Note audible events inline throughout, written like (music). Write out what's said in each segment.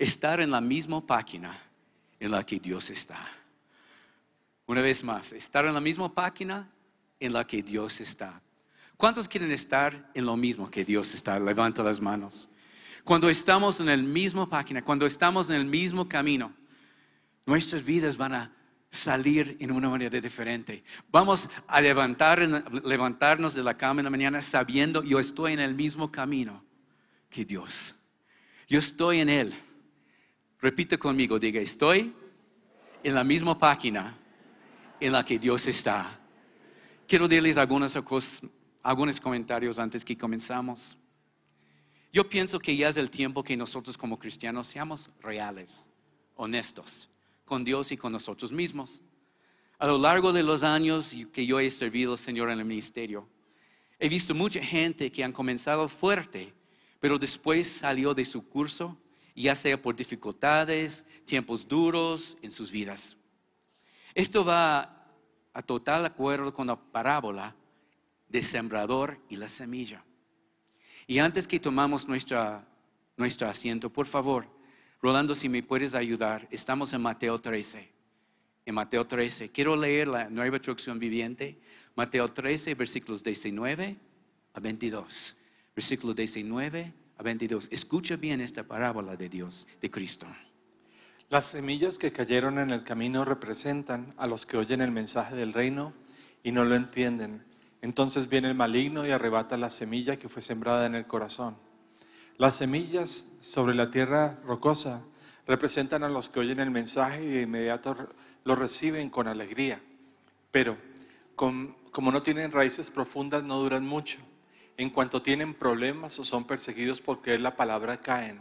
estar en la misma página en la que Dios está. Una vez más, estar en la misma página en la que Dios está. ¿Cuántos quieren estar en lo mismo que Dios está? Levanta las manos. Cuando estamos en la misma página, cuando estamos en el mismo camino, nuestras vidas van a salir en una manera diferente. Vamos a levantarnos de la cama en la mañana sabiendo yo estoy en el mismo camino que Dios. Yo estoy en Él. Repite conmigo, diga, estoy en la misma página en la que Dios está. Quiero darles algunos comentarios antes que comenzamos. Yo pienso que ya es el tiempo que nosotros como cristianos seamos reales, honestos, con Dios y con nosotros mismos. A lo largo de los años que yo he servido, Señor, en el ministerio, he visto mucha gente que han comenzado fuerte, pero después salió de su curso ya sea por dificultades, tiempos duros en sus vidas. Esto va a total acuerdo con la parábola del sembrador y la semilla. Y antes que tomamos nuestro asiento, por favor, Rolando, si me puedes ayudar, estamos en Mateo 13. En Mateo 13, quiero leer la nueva traducción viviente, Mateo 13, versículos 19 a 22. Versículo 19 22. Escucha bien esta parábola de Dios, de Cristo. Las semillas que cayeron en el camino representan a los que oyen el mensaje del reino y no lo entienden. Entonces viene el maligno y arrebata la semilla que fue sembrada en el corazón. Las semillas sobre la tierra rocosa representan a los que oyen el mensaje y de inmediato lo reciben con alegría. Pero como no tienen raíces profundas, no duran mucho en cuanto tienen problemas o son perseguidos porque es la palabra, caen.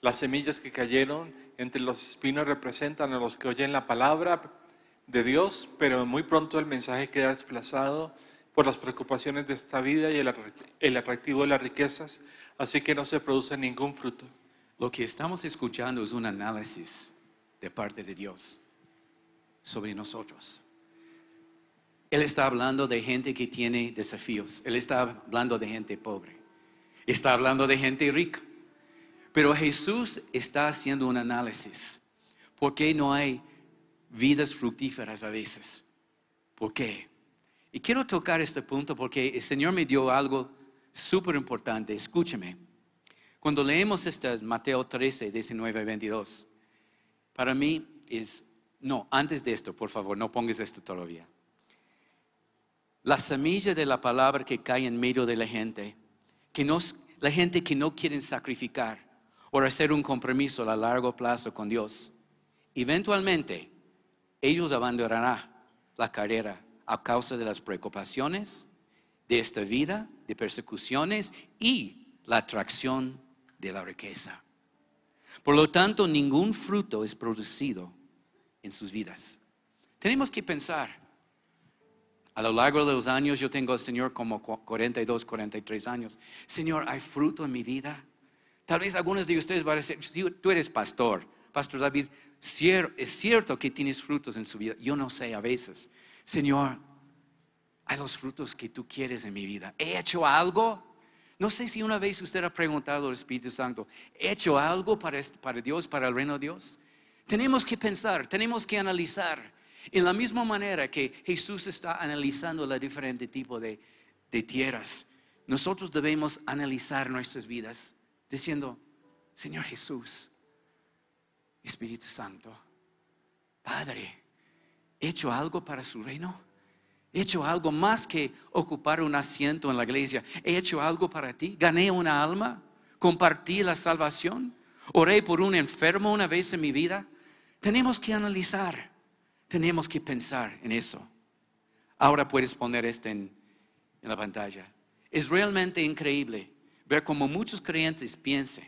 Las semillas que cayeron entre los espinos representan a los que oyen la palabra de Dios, pero muy pronto el mensaje queda desplazado por las preocupaciones de esta vida y el atractivo de las riquezas, así que no se produce ningún fruto. Lo que estamos escuchando es un análisis de parte de Dios sobre nosotros. Él está hablando de gente que tiene desafíos. Él está hablando de gente pobre. Está hablando de gente rica. Pero Jesús está haciendo un análisis. ¿Por qué no hay vidas fructíferas a veces? ¿Por qué? Y quiero tocar este punto porque el Señor me dio algo súper importante. Escúcheme. Cuando leemos este Mateo 13, 19, 22, para mí es, no, antes de esto, por favor, no pongas esto todavía la semilla de la palabra que cae en medio de la gente, que no, la gente que no quieren sacrificar o hacer un compromiso a largo plazo con Dios. Eventualmente, ellos abandonarán la carrera a causa de las preocupaciones de esta vida, de persecuciones y la atracción de la riqueza. Por lo tanto, ningún fruto es producido en sus vidas. Tenemos que pensar, a lo largo de los años yo tengo al Señor como 42, 43 años. Señor, ¿hay fruto en mi vida? Tal vez algunos de ustedes van a decir, tú eres pastor, Pastor David, es cierto que tienes frutos en su vida. Yo no sé a veces. Señor, hay los frutos que tú quieres en mi vida. ¿He hecho algo? No sé si una vez usted ha preguntado al Espíritu Santo, ¿he hecho algo para, para Dios, para el reino de Dios? Tenemos que pensar, tenemos que analizar. En la misma manera que Jesús está analizando los diferentes tipo de, de tierras, nosotros debemos analizar nuestras vidas diciendo, Señor Jesús, Espíritu Santo, Padre, ¿he hecho algo para su reino? ¿He hecho algo más que ocupar un asiento en la iglesia? ¿He hecho algo para ti? ¿Gané una alma? ¿Compartí la salvación? ¿Oré por un enfermo una vez en mi vida? Tenemos que analizar. Tenemos que pensar en eso. Ahora puedes poner esto en, la pantalla. Es realmente increíble ver cómo muchos creyentes piensan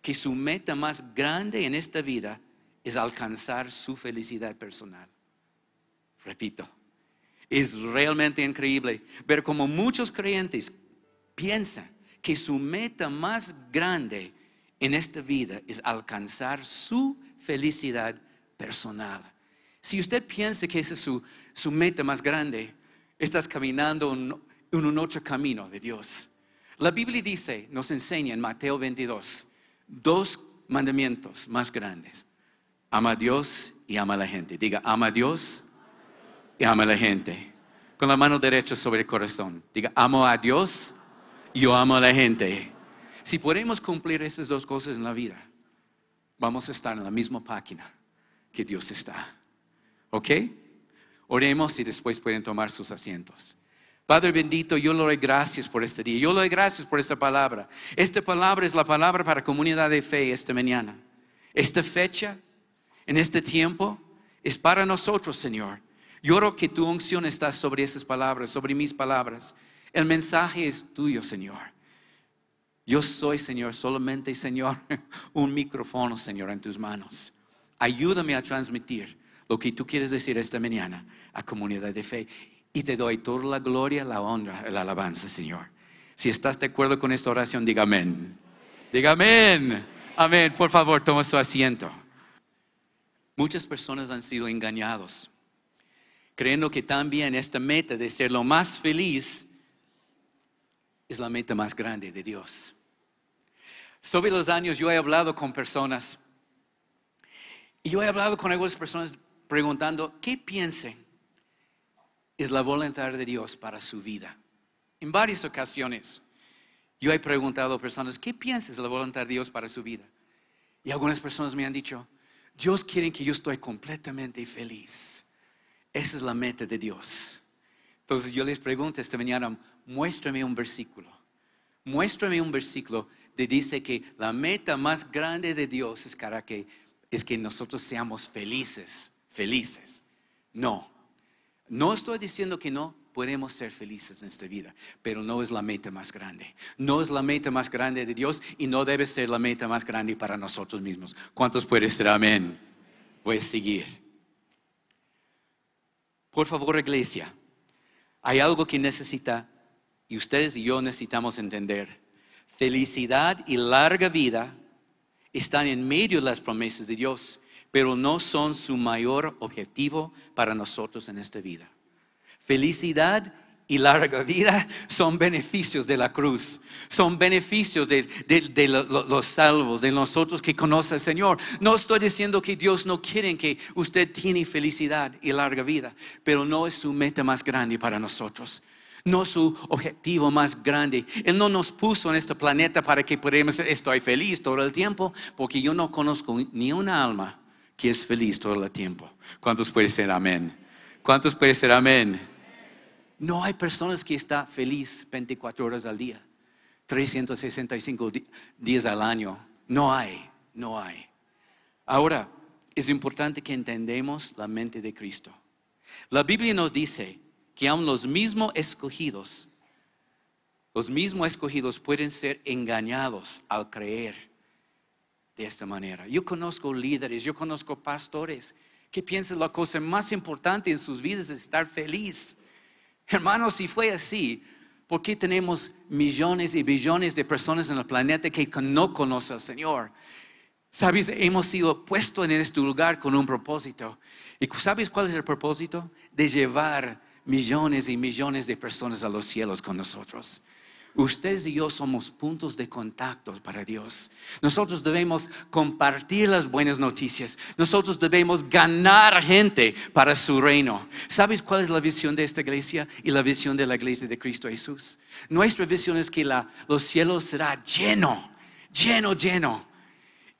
que su meta más grande en esta vida es alcanzar su felicidad personal. Repito, es realmente increíble ver cómo muchos creyentes piensan que su meta más grande en esta vida es alcanzar su felicidad personal. Si usted piensa que esa es su, su meta más grande, estás caminando en, en un otro camino de Dios. La Biblia dice, nos enseña en Mateo 22, dos mandamientos más grandes. Ama a Dios y ama a la gente. Diga, ama a Dios y ama a la gente. Con la mano derecha sobre el corazón. Diga, amo a Dios y yo amo a la gente. Si podemos cumplir esas dos cosas en la vida, vamos a estar en la misma página que Dios está. ¿Ok? Oremos y después pueden tomar sus asientos. Padre bendito, yo le doy gracias por este día. Yo le doy gracias por esta palabra. Esta palabra es la palabra para comunidad de fe esta mañana. Esta fecha, en este tiempo, es para nosotros, Señor. Yo oro que tu unción está sobre esas palabras, sobre mis palabras. El mensaje es tuyo, Señor. Yo soy, Señor, solamente, Señor, (laughs) un micrófono, Señor, en tus manos. Ayúdame a transmitir lo que tú quieres decir esta mañana a comunidad de fe. Y te doy toda la gloria, la honra, la alabanza, Señor. Si estás de acuerdo con esta oración, diga amén. Diga amén. Amén. Por favor, toma su asiento. Muchas personas han sido engañados, creyendo que también esta meta de ser lo más feliz es la meta más grande de Dios. Sobre los años yo he hablado con personas y yo he hablado con algunas personas preguntando, ¿qué piensen es la voluntad de Dios para su vida? En varias ocasiones yo he preguntado a personas, ¿qué piensas es la voluntad de Dios para su vida? Y algunas personas me han dicho, Dios quiere que yo estoy completamente feliz. Esa es la meta de Dios. Entonces yo les pregunto esta mañana, muéstrame un versículo. Muéstrame un versículo que dice que la meta más grande de Dios es, cara que, es que nosotros seamos felices felices. No, no estoy diciendo que no podemos ser felices en esta vida, pero no es la meta más grande. No es la meta más grande de Dios y no debe ser la meta más grande para nosotros mismos. ¿Cuántos pueden ser amén? Voy seguir. Por favor, iglesia, hay algo que necesita y ustedes y yo necesitamos entender. Felicidad y larga vida están en medio de las promesas de Dios pero no son su mayor objetivo para nosotros en esta vida. Felicidad y larga vida son beneficios de la cruz, son beneficios de, los salvos, de nosotros que conoce al Señor. No estoy diciendo que Dios no quiere que usted tiene felicidad y larga vida, pero no es su meta más grande para nosotros. No su objetivo más grande. Él no nos puso en este planeta para que podamos, estar feliz todo el tiempo, porque yo no conozco ni una alma que es feliz todo el tiempo. ¿Cuántos puede ser amén? ¿Cuántos puede ser amén? No hay personas que están feliz 24 horas al día, 365 días al año. No hay, no hay. Ahora, es importante que entendamos la mente de Cristo. La Biblia nos dice que aun los mismos escogidos, los mismos escogidos pueden ser engañados al creer de esta manera. Yo conozco líderes, yo conozco pastores que piensan la cosa más importante en sus vidas es estar feliz. Hermanos, si fue así, ¿por qué tenemos millones y billones de personas en el planeta que no conocen al Señor? Sabes, hemos sido puesto en este lugar con un propósito. ¿Y sabes cuál es el propósito? De llevar millones y millones de personas a los cielos con nosotros. Ustedes y yo somos puntos de contacto para Dios. Nosotros debemos compartir las buenas noticias. Nosotros debemos ganar gente para su reino. ¿Sabes cuál es la visión de esta iglesia y la visión de la iglesia de Cristo Jesús? Nuestra visión es que la, los cielos será lleno, lleno, lleno.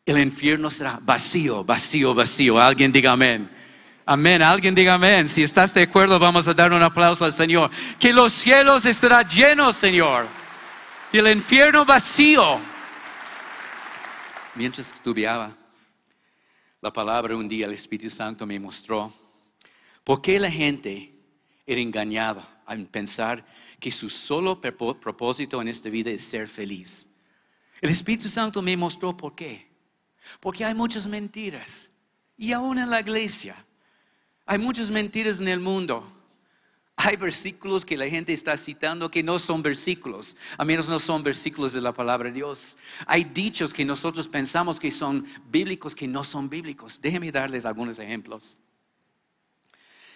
El infierno será vacío, vacío, vacío. Alguien diga amén. Amén. Alguien diga amén. Si estás de acuerdo, vamos a dar un aplauso al Señor. Que los cielos estarán llenos, Señor y el infierno vacío. Mientras estudiaba la palabra un día, el Espíritu Santo me mostró por qué la gente era engañada al pensar que su solo propósito en esta vida es ser feliz. El Espíritu Santo me mostró por qué. Porque hay muchas mentiras. Y aún en la iglesia. Hay muchas mentiras en el mundo. Hay versículos que la gente está citando que no son versículos, a menos no son versículos de la palabra de Dios. Hay dichos que nosotros pensamos que son bíblicos que no son bíblicos. Déjenme darles algunos ejemplos.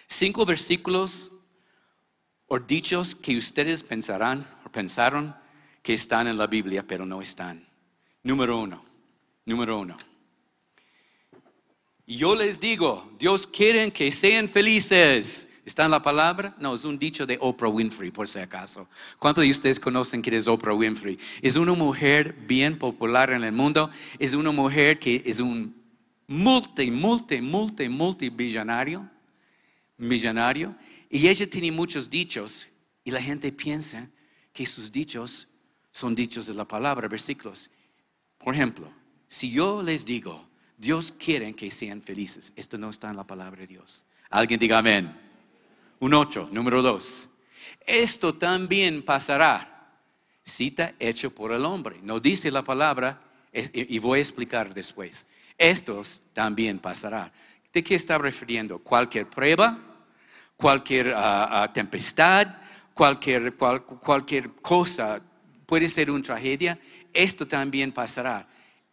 Cinco versículos o dichos que ustedes pensarán o pensaron que están en la Biblia, pero no están. Número uno, número uno. Yo les digo, Dios quiere que sean felices ¿Está en la palabra? No, es un dicho de Oprah Winfrey, por si acaso. ¿Cuántos de ustedes conocen quién es Oprah Winfrey? Es una mujer bien popular en el mundo. Es una mujer que es un multi, multi, multi, multi billonario. Millonario. Y ella tiene muchos dichos. Y la gente piensa que sus dichos son dichos de la palabra, versículos. Por ejemplo, si yo les digo, Dios quiere que sean felices, esto no está en la palabra de Dios. Alguien diga amén. Un ocho, número dos Esto también pasará. Cita hecho por el hombre. No dice la palabra y voy a explicar después. Esto también pasará. ¿De qué está refiriendo? Cualquier prueba, cualquier ah, ah, tempestad, cualquier, cualquier cosa, puede ser una tragedia, esto también pasará.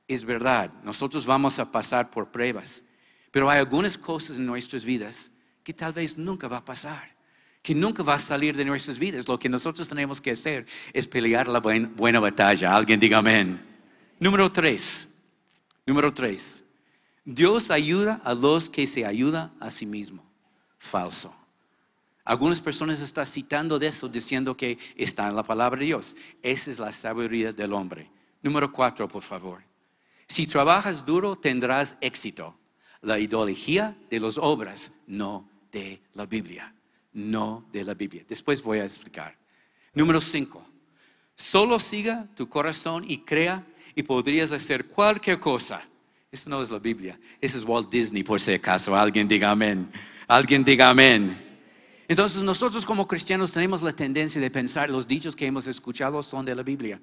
Es verdad, nosotros vamos a pasar por pruebas, pero hay algunas cosas en nuestras vidas que tal vez nunca va a pasar, que nunca va a salir de nuestras vidas. Lo que nosotros tenemos que hacer es pelear la buena batalla. Alguien diga amén. Número tres. Número tres. Dios ayuda a los que se ayuda a sí mismo. Falso. Algunas personas están citando de eso, diciendo que está en la palabra de Dios. Esa es la sabiduría del hombre. Número cuatro, por favor. Si trabajas duro, tendrás éxito. La ideología de las obras no de la Biblia, no de la Biblia. Después voy a explicar. Número 5. Solo siga tu corazón y crea y podrías hacer cualquier cosa. Esto no es la Biblia, Ese es Walt Disney por si acaso. Alguien diga amén. Alguien diga amén. Entonces nosotros como cristianos tenemos la tendencia de pensar los dichos que hemos escuchado son de la Biblia.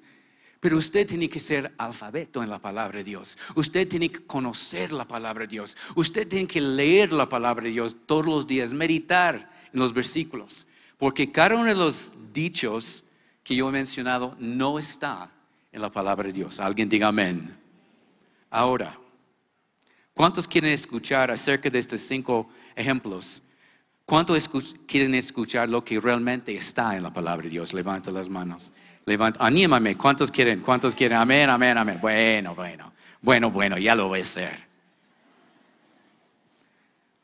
Pero usted tiene que ser alfabeto en la palabra de Dios. Usted tiene que conocer la palabra de Dios. Usted tiene que leer la palabra de Dios todos los días, meditar en los versículos. Porque cada uno de los dichos que yo he mencionado no está en la palabra de Dios. Alguien diga amén. Ahora, ¿cuántos quieren escuchar acerca de estos cinco ejemplos? ¿Cuántos quieren escuchar lo que realmente está en la palabra de Dios? Levanta las manos. Levanta, anímame. ¿Cuántos quieren? ¿Cuántos quieren? Amén, amén, amén. Bueno, bueno. Bueno, bueno, ya lo voy a hacer.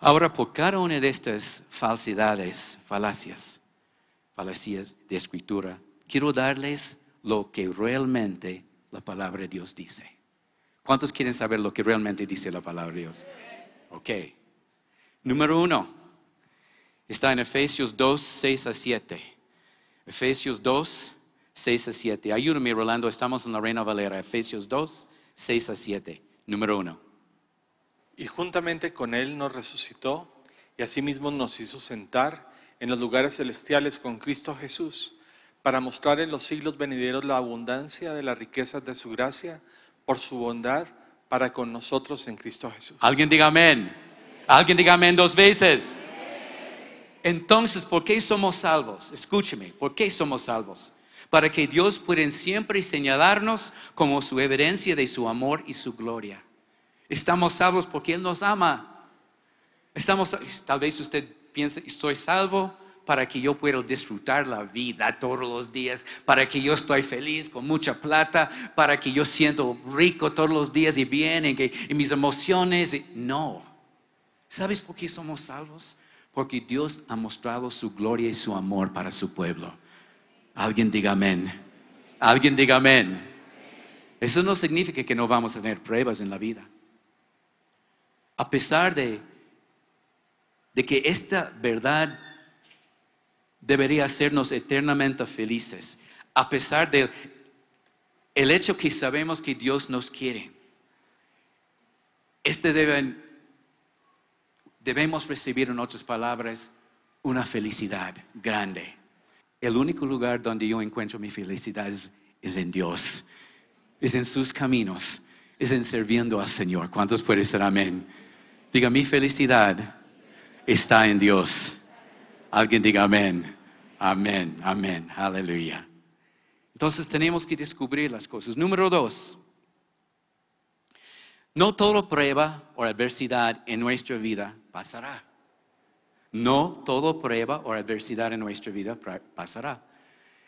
Ahora, por cada una de estas falsidades, falacias, falacias de escritura, quiero darles lo que realmente la palabra de Dios dice. ¿Cuántos quieren saber lo que realmente dice la palabra de Dios? Ok. Número uno, está en Efesios 2, 6 a 7. Efesios 2, 6 a 7. Ayúdame, Rolando, estamos en la Reina Valera, Efesios 2, 6 a 7, número 1. Y juntamente con Él nos resucitó y asimismo nos hizo sentar en los lugares celestiales con Cristo Jesús, para mostrar en los siglos venideros la abundancia de las riquezas de su gracia por su bondad para con nosotros en Cristo Jesús. Alguien diga amén. Alguien diga amén dos veces. Entonces, ¿por qué somos salvos? Escúcheme, ¿por qué somos salvos? para que Dios pueda siempre señalarnos como su evidencia de su amor y su gloria. Estamos salvos porque Él nos ama. Estamos, tal vez usted piense, estoy salvo para que yo pueda disfrutar la vida todos los días, para que yo estoy feliz con mucha plata, para que yo siento rico todos los días y bien, en que, mis emociones. no. ¿Sabes por qué somos salvos? Porque Dios ha mostrado su gloria y su amor para su pueblo. Alguien diga amén. Alguien diga amén. Eso no significa que no vamos a tener pruebas en la vida. A pesar de, que esta verdad debería hacernos eternamente felices, a pesar del el hecho que sabemos que Dios nos quiere, este deben, debemos recibir, en otras palabras, una felicidad grande el único lugar donde yo encuentro mi felicidad es, en Dios, es en sus caminos, es en sirviendo al Señor. ¿Cuántos pueden decir amén? Diga, mi felicidad está en Dios. Alguien diga amén, amén, amén, aleluya. Entonces tenemos que descubrir las cosas. Número dos, no toda prueba o adversidad en nuestra vida pasará. No toda prueba o adversidad en nuestra vida pasará.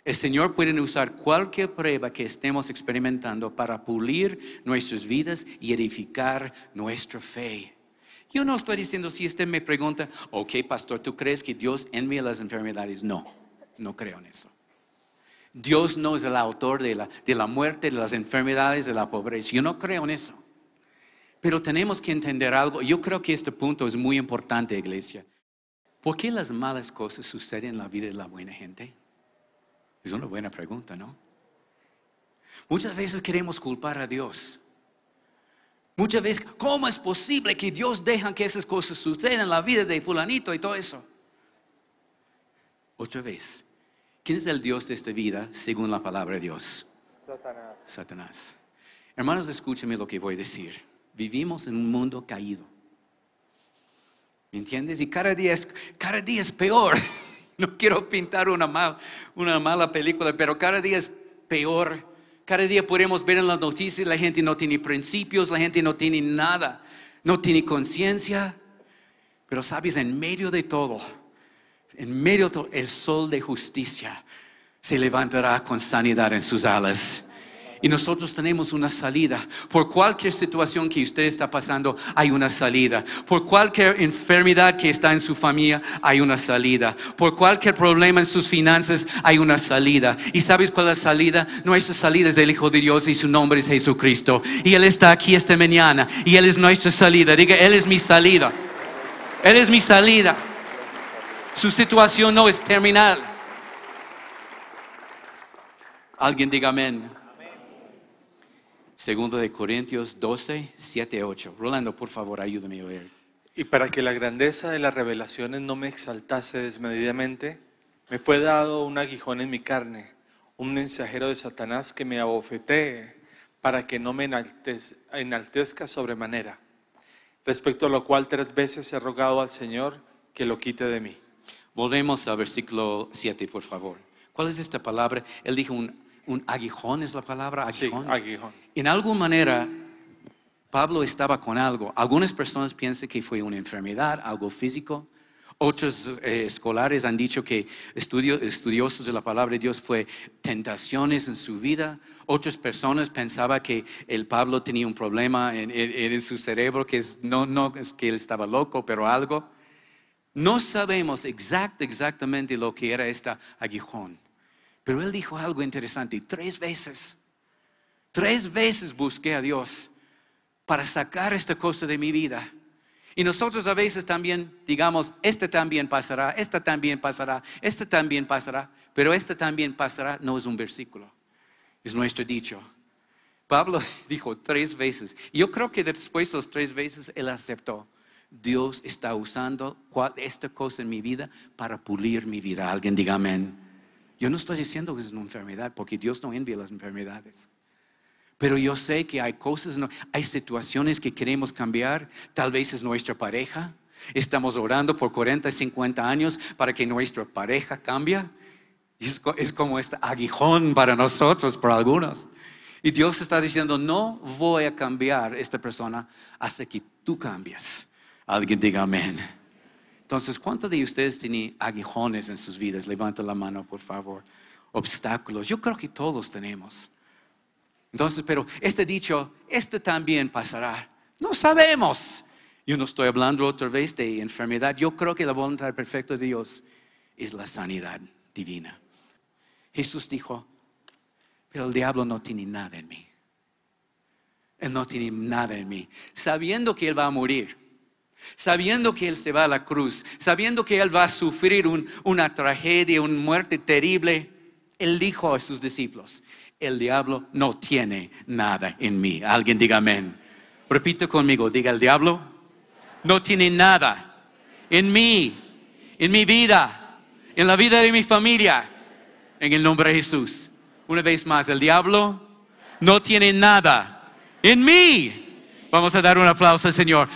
El Señor puede usar cualquier prueba que estemos experimentando para pulir nuestras vidas y edificar nuestra fe. Yo no estoy diciendo si usted me pregunta, ok, pastor, ¿tú crees que Dios envía las enfermedades? No, no creo en eso. Dios no es el autor de la, de la muerte, de las enfermedades, de la pobreza. Yo no creo en eso. Pero tenemos que entender algo. Yo creo que este punto es muy importante, iglesia. ¿Por qué las malas cosas suceden en la vida de la buena gente? Es una buena pregunta, ¿no? Muchas veces queremos culpar a Dios. Muchas veces, ¿cómo es posible que Dios deje que esas cosas sucedan en la vida de fulanito y todo eso? Otra vez, ¿quién es el Dios de esta vida según la palabra de Dios? Satanás. Satanás. Hermanos, escúcheme lo que voy a decir. Vivimos en un mundo caído ¿Me entiendes? Y cada día es, peor. (laughs) No quiero pintar una, una mala película, pero cada día es peor. Cada día podemos ver en las noticias, la gente no tiene principios, la gente no tiene nada, no tiene conciencia. Pero sabes, en medio de todo, en medio de todo, el sol de justicia se levantará con sanidad en sus alas. Y nosotros tenemos una salida. Por cualquier situación que usted está pasando, hay una salida. Por cualquier enfermedad que está en su familia, hay una salida. Por cualquier problema en sus finanzas, hay una salida. ¿Y sabes cuál es la salida? Nuestra salida es del Hijo de Dios y su nombre es Jesucristo. Y Él está aquí esta mañana y Él es nuestra salida. Diga, Él es mi salida. Él es mi salida. Su situación no es terminal. Alguien diga amén. Segundo de Corintios 12, 7, 8. Rolando, por favor, ayúdame a leer. Y para que la grandeza de las revelaciones no me exaltase desmedidamente, me fue dado un aguijón en mi carne, un mensajero de Satanás que me abofetee para que no me enaltezca sobremanera, respecto a lo cual tres veces he rogado al Señor que lo quite de mí. Volvemos al versículo 7, por favor. ¿Cuál es esta palabra? Él dijo un un aguijón es la palabra, aguijón. En alguna manera, Pablo estaba con algo. Algunas personas piensan que fue una enfermedad, algo físico. Otros eh, escolares han dicho que estudiosos de la palabra de Dios fue tentaciones en su vida. Otras personas pensaban que el Pablo tenía un problema en, su cerebro, que no, que él estaba loco, pero algo. No sabemos exactamente lo que era este aguijón. Pero él dijo algo interesante, tres veces, tres veces busqué a Dios para sacar esta cosa de mi vida. Y nosotros a veces también digamos, este también pasará, esta también pasará, este también pasará, pero este también pasará no es un versículo, es nuestro dicho. Pablo (laughs) dijo tres veces. Yo creo que después de los tres veces él aceptó. Dios está usando esta cosa en mi vida para pulir mi vida. Alguien diga amén. Yo no estoy diciendo que es una enfermedad, porque Dios no envía las enfermedades. Pero yo sé que hay cosas, hay situaciones que queremos cambiar. Tal vez es nuestra pareja. Estamos orando por 40, 50 años para que nuestra pareja cambie. Es, es como este aguijón para nosotros, para algunos. Y Dios está diciendo, no voy a cambiar esta persona hasta que tú cambies. Alguien diga amén. Entonces, ¿cuántos de ustedes tienen aguijones en sus vidas? Levanta la mano, por favor. Obstáculos. Yo creo que todos tenemos. Entonces, pero este dicho, este también pasará. No sabemos. Yo no estoy hablando otra vez de enfermedad. Yo creo que la voluntad perfecta de Dios es la sanidad divina. Jesús dijo, pero el diablo no tiene nada en mí. Él no tiene nada en mí. Sabiendo que Él va a morir sabiendo que Él se va a la cruz, sabiendo que Él va a sufrir una tragedia, una muerte terrible, Él dijo a sus discípulos, el diablo no tiene nada en mí. Alguien diga amén. Repito conmigo, diga el diablo, no tiene nada en mí, en mi vida, en la vida de mi familia, en el nombre de Jesús. Una vez más, el diablo no tiene nada en mí. Vamos a dar un aplauso al Señor.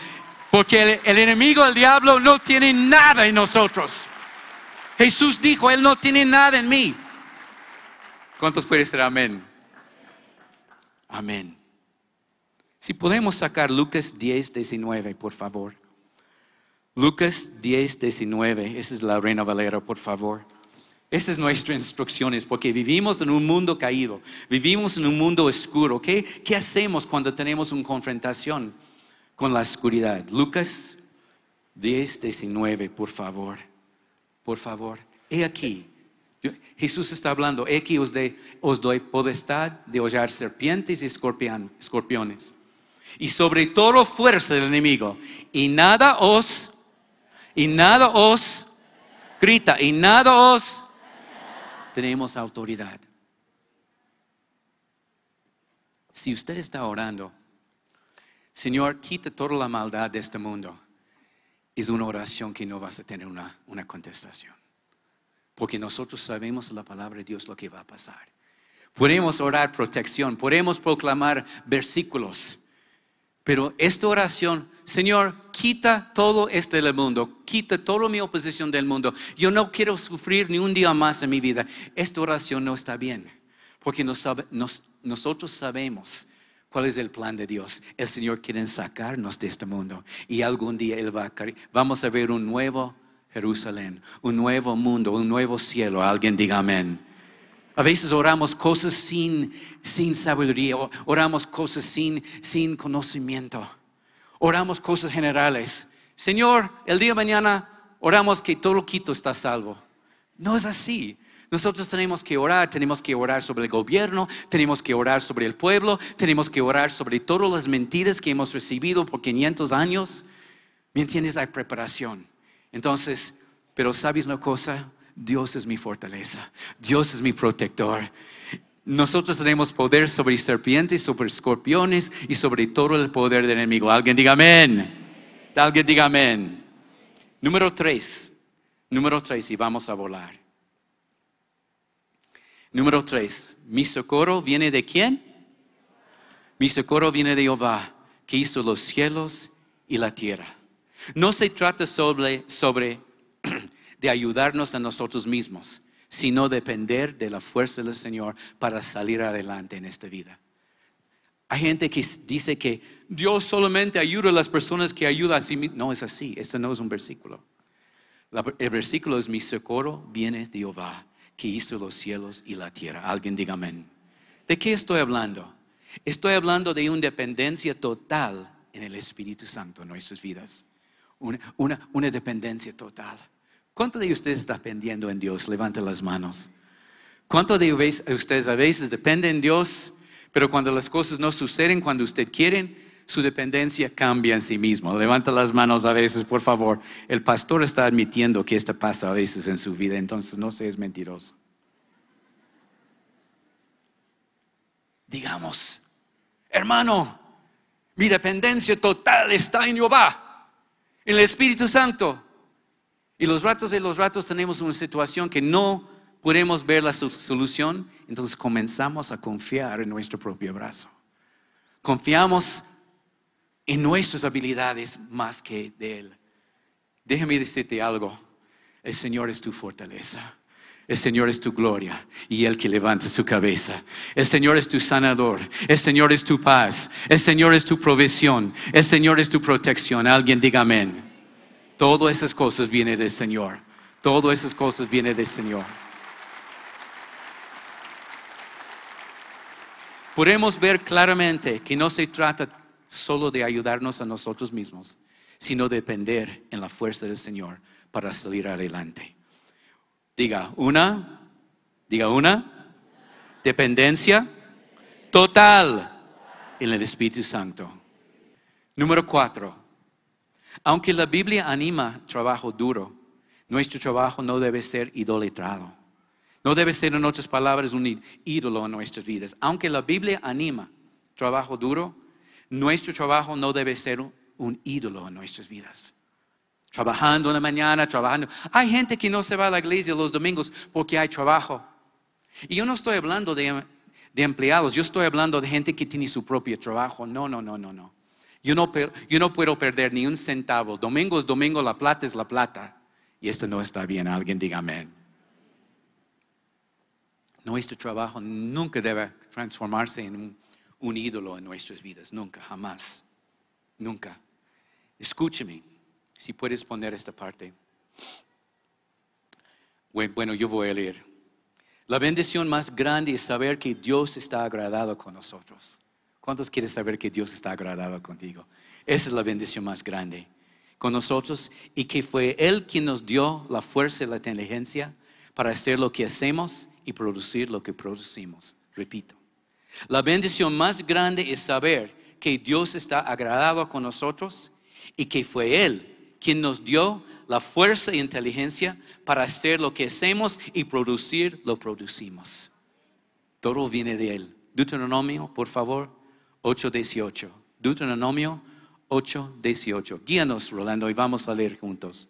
Porque el, enemigo, el diablo, no tiene nada en nosotros. Jesús dijo, Él no tiene nada en mí. ¿Cuántos pueden ser amén? Amén. Si podemos sacar Lucas 10, 19, por favor. Lucas 10, 19. Esa es la Reina Valera, por favor. Esas son nuestras instrucciones, porque vivimos en un mundo caído, vivimos en un mundo oscuro. qué hacemos cuando tenemos una confrontación? con la oscuridad. Lucas 10, 19, por favor. Por favor. He aquí. Jesús está hablando, he aquí os, doy potestad de hollar serpientes y escorpiones. Y sobre todo fuerza del enemigo. Y nada os, y nada os, grita, y nada os, tenemos autoridad. Si usted está orando Señor, quita toda la maldad de este mundo. Es una oración que no vas a tener una, contestación. Porque nosotros sabemos la palabra de Dios lo que va a pasar. Podemos orar protección, podemos proclamar versículos. Pero esta oración, Señor, quita todo este del mundo, quita toda mi oposición del mundo. Yo no quiero sufrir ni un día más en mi vida. Esta oración no está bien, porque nosotros sabemos ¿Cuál es el plan de Dios? El Señor quiere sacarnos de este mundo y algún día Él va a Vamos a ver un nuevo Jerusalén, un nuevo mundo, un nuevo cielo. Alguien diga amén. A veces oramos cosas sin, sabiduría, oramos cosas sin, sin conocimiento, oramos cosas generales. Señor, el día de mañana oramos que todo quito está salvo. No es así. Nosotros tenemos que orar, tenemos que orar sobre el gobierno, tenemos que orar sobre el pueblo, tenemos que orar sobre todas las mentiras que hemos recibido por 500 años. ¿Me entiendes? Hay preparación. Entonces, pero ¿sabes una cosa? Dios es mi fortaleza, Dios es mi protector. Nosotros tenemos poder sobre serpientes, sobre escorpiones y sobre todo el poder del enemigo. Alguien diga amén. Alguien diga amén. Número tres. Número tres, y vamos a volar. Número tres, mi socorro viene de quién? Mi socorro viene de Jehová, que hizo los cielos y la tierra. No se trata sobre, (clears throat) de ayudarnos a nosotros mismos, sino depender de la fuerza del Señor para salir adelante en esta vida. Hay gente que dice que Dios solamente ayuda a las personas que ayuda a sí mismo. No es así, este no es un versículo. el versículo es mi socorro viene de Jehová que hizo los cielos y la tierra. Alguien diga amén. ¿De qué estoy hablando? Estoy hablando de una dependencia total en el Espíritu Santo en nuestras vidas. Una, dependencia total. ¿Cuánto de ustedes está dependiendo en Dios? Levanten las manos. ¿Cuánto de ustedes a veces dependen en Dios, pero cuando las cosas no suceden cuando usted quieren, su dependencia cambia en sí mismo. Levanta las manos a veces, por favor. El pastor está admitiendo que esto pasa a veces en su vida, entonces no seas mentiroso. Digamos, hermano, mi dependencia total está en Jehová, en el Espíritu Santo. Y los ratos de los ratos tenemos una situación que no podemos ver la solución, entonces comenzamos a confiar en nuestro propio brazo. Confiamos en nuestras habilidades más que de Él. Déjame decirte algo, el Señor es tu fortaleza. El Señor es tu gloria y el que levanta su cabeza. El Señor es tu sanador. El Señor es tu paz. El Señor es tu provisión. El Señor es tu protección. Alguien diga amén. Todas esas cosas vienen del Señor. Todas esas cosas vienen del Señor. Podemos ver claramente que no se trata solo de ayudarnos a nosotros mismos, sino depender en la fuerza del Señor para salir adelante. Diga una, diga una, dependencia total en el Espíritu Santo. Número cuatro, aunque la Biblia anima trabajo duro, nuestro trabajo no debe ser idolatrado. No debe ser, en otras palabras, un ídolo en nuestras vidas. Aunque la Biblia anima trabajo duro, nuestro trabajo no debe ser un ídolo en nuestras vidas. Trabajando en la mañana, trabajando. Hay gente que no se va a la iglesia los domingos porque hay trabajo. Y yo no estoy hablando de, empleados, yo estoy hablando de gente que tiene su propio trabajo. No, no, no, no, no. Yo no, no puedo perder ni un centavo. Domingo es domingo, la plata es la plata. Y esto no está bien. Alguien diga amén. Nuestro trabajo nunca debe transformarse en un un ídolo en nuestras vidas, nunca, jamás, nunca. Escúcheme, si puedes poner esta parte. Bueno, yo voy a leer. La bendición más grande es saber que Dios está agradado con nosotros. ¿Cuántos quieren saber que Dios está agradado contigo? Esa es la bendición más grande con nosotros y que fue Él quien nos dio la fuerza y la inteligencia para hacer lo que hacemos y producir lo que producimos. Repito, la bendición más grande es saber que Dios está agradado con nosotros y que fue Él quien nos dio la fuerza e inteligencia para hacer lo que hacemos y producir lo producimos. Todo viene de Él. Deuteronomio, por favor, 8.18. Deuteronomio 8.18. Guíanos, Rolando, y vamos a leer juntos.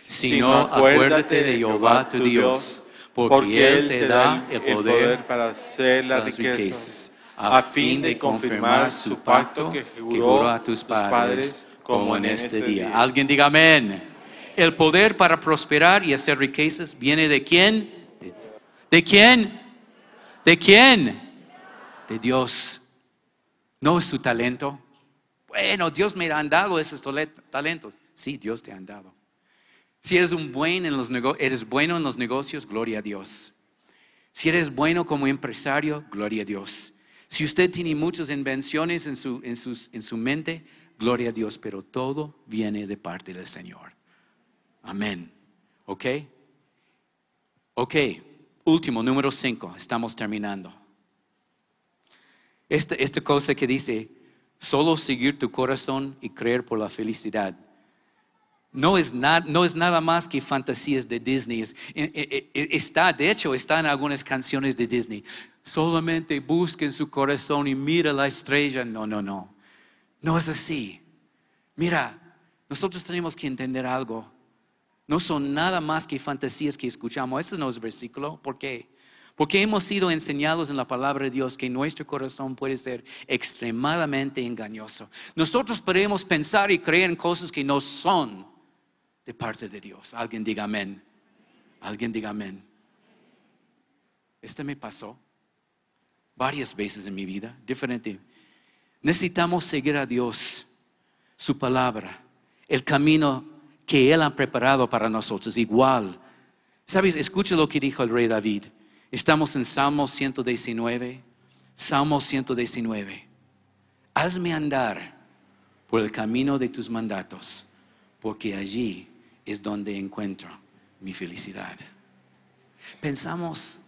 Si no, acuérdate de Jehová tu Dios porque, Él te da el poder, para hacer las, riquezas, a fin de confirmar su pacto que juró a tus padres, como en este, este día. Alguien diga amén. El poder para prosperar y hacer riquezas viene de quién? ¿De quién? ¿De quién? De Dios. No es tu talento. Bueno, Dios me han dado esos talentos. Sí, Dios te ha dado. Si eres, un buen en los eres bueno en los negocios, gloria a Dios. Si eres bueno como empresario, gloria a Dios. Si usted tiene muchas invenciones en su, mente, gloria a Dios, pero todo viene de parte del Señor. Amén. ¿Ok? Ok, último, número 5, estamos terminando. esta este cosa que dice, solo seguir tu corazón y creer por la felicidad no es, nada más que fantasías de Disney. Eh, eh, eh, está, de hecho, está en algunas canciones de Disney. Solamente busquen en su corazón y mira la estrella. No, no, no. No es así. Mira, nosotros tenemos que entender algo. No son nada más que fantasías que escuchamos. Ese no es el versículo. ¿Por qué? Porque hemos sido enseñados en la palabra de Dios que nuestro corazón puede ser extremadamente engañoso. Nosotros podemos pensar y creer en cosas que no son de parte de Dios. Alguien diga amén. Alguien diga amén. Este me pasó varias veces en mi vida, diferente. Necesitamos seguir a Dios, su palabra, el camino que Él ha preparado para nosotros, igual. ¿Sabes? Escucha lo que dijo el rey David. Estamos en Salmo 119, Salmo 119. Hazme andar por el camino de tus mandatos, porque allí es donde encuentro mi felicidad. Pensamos,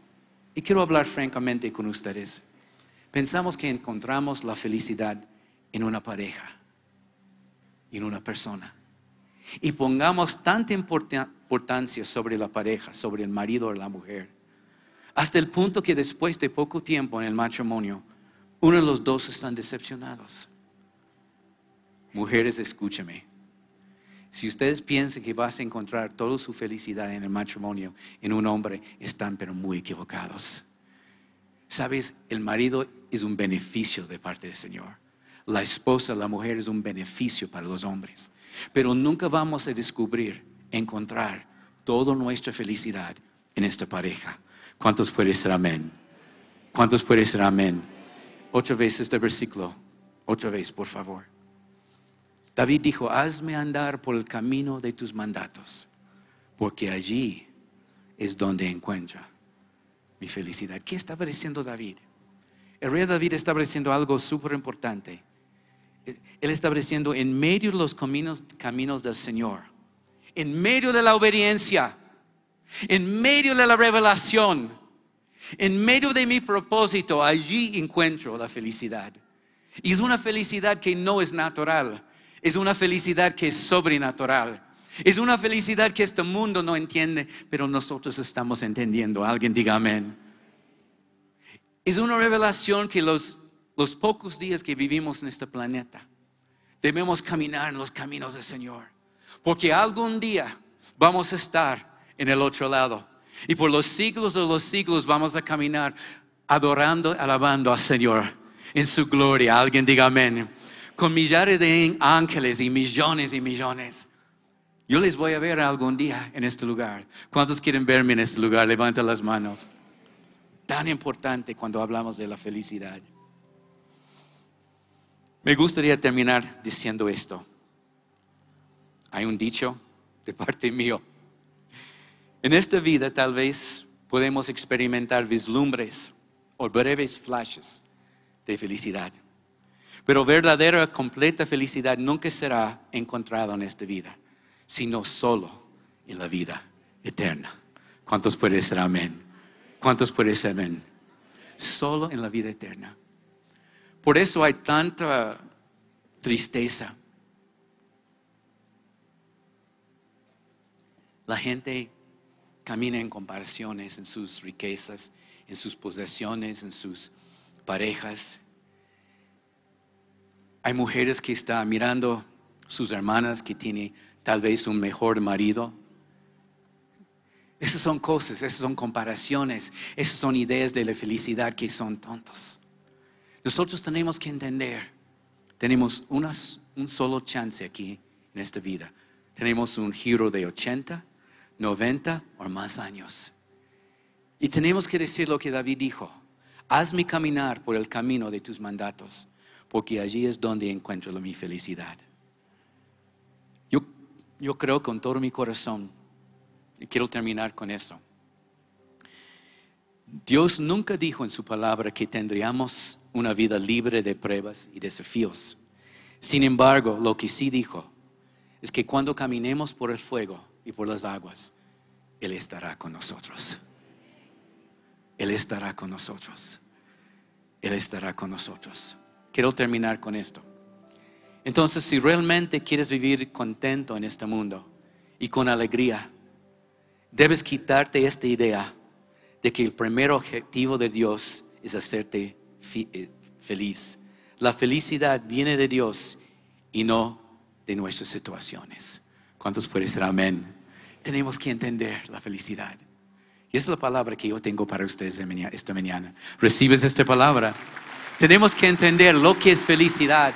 y quiero hablar francamente con ustedes, pensamos que encontramos la felicidad en una pareja, en una persona. Y pongamos tanta importancia sobre la pareja, sobre el marido o la mujer, hasta el punto que después de poco tiempo en el matrimonio, uno de los dos están decepcionados. Mujeres, escúchame. Si ustedes piensan que vas a encontrar toda su felicidad en el matrimonio, en un hombre, están pero muy equivocados. Sabes, el marido es un beneficio de parte del Señor. La esposa, la mujer es un beneficio para los hombres. Pero nunca vamos a descubrir, encontrar toda nuestra felicidad en esta pareja. ¿Cuántos puede ser amén? ¿Cuántos puede ser amén? Otra vez este versículo. Otra vez, por favor. David dijo, hazme andar por el camino de tus mandatos, porque allí es donde encuentro mi felicidad. ¿Qué está diciendo David? El rey David está estableciendo algo súper importante. Él está estableciendo en medio de los caminos, caminos del Señor, en medio de la obediencia, en medio de la revelación, en medio de mi propósito, allí encuentro la felicidad. Y es una felicidad que no es natural. Es una felicidad que es sobrenatural. Es una felicidad que este mundo no entiende, pero nosotros estamos entendiendo. Alguien diga amén. Es una revelación que los, pocos días que vivimos en este planeta debemos caminar en los caminos del Señor. Porque algún día vamos a estar en el otro lado. Y por los siglos de los siglos vamos a caminar adorando, alabando al Señor en su gloria. Alguien diga amén con millares de ángeles y millones y millones. Yo les voy a ver algún día en este lugar. ¿Cuántos quieren verme en este lugar? Levanta las manos. Tan importante cuando hablamos de la felicidad. Me gustaría terminar diciendo esto. Hay un dicho de parte mío. En esta vida tal vez podemos experimentar vislumbres o breves flashes de felicidad. Pero verdadera, completa felicidad nunca será encontrada en esta vida, sino solo en la vida eterna. ¿Cuántos pueden ser amén? ¿Cuántos pueden ser amén? Solo en la vida eterna. Por eso hay tanta tristeza. La gente camina en comparaciones en sus riquezas, en sus posesiones, en sus parejas, hay mujeres que están mirando sus hermanas que tienen tal vez un mejor marido. Esas son cosas, esas son comparaciones, esas son ideas de la felicidad que son tontos. Nosotros tenemos que entender, tenemos un solo chance aquí en esta vida. Tenemos un giro de 80, 90 o más años. Y tenemos que decir lo que David dijo. Hazme caminar por el camino de tus mandatos porque allí es donde encuentro mi felicidad. Yo, creo con todo mi corazón, y quiero terminar con eso. Dios nunca dijo en su palabra que tendríamos una vida libre de pruebas y desafíos. Sin embargo, lo que sí dijo es que cuando caminemos por el fuego y por las aguas, Él estará con nosotros. Él estará con nosotros. Él estará con nosotros. Quiero terminar con esto. Entonces, si realmente quieres vivir contento en este mundo y con alegría, debes quitarte esta idea de que el primer objetivo de Dios es hacerte eh, feliz. La felicidad viene de Dios y no de nuestras situaciones. ¿Cuántos pueden decir amén? Tenemos que entender la felicidad. Y esa es la palabra que yo tengo para ustedes esta mañana. ¿Recibes esta palabra? Tenemos que entender lo que es felicidad.